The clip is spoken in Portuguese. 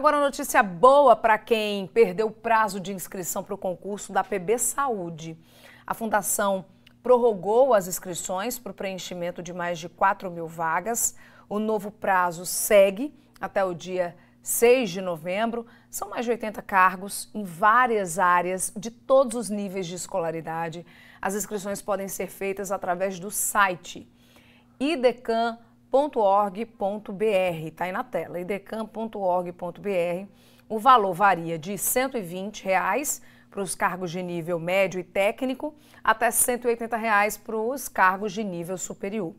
Agora, notícia boa para quem perdeu o prazo de inscrição para o concurso da PB Saúde. A Fundação prorrogou as inscrições para o preenchimento de mais de 4 mil vagas. O novo prazo segue até o dia 6 de novembro. São mais de 80 cargos em várias áreas de todos os níveis de escolaridade. As inscrições podem ser feitas através do site idecam.com idecam.org.br, está aí na tela, idecam.org.br. O valor varia de R$ 120 reais para os cargos de nível médio e técnico até R$ 180,00 reais para os cargos de nível superior.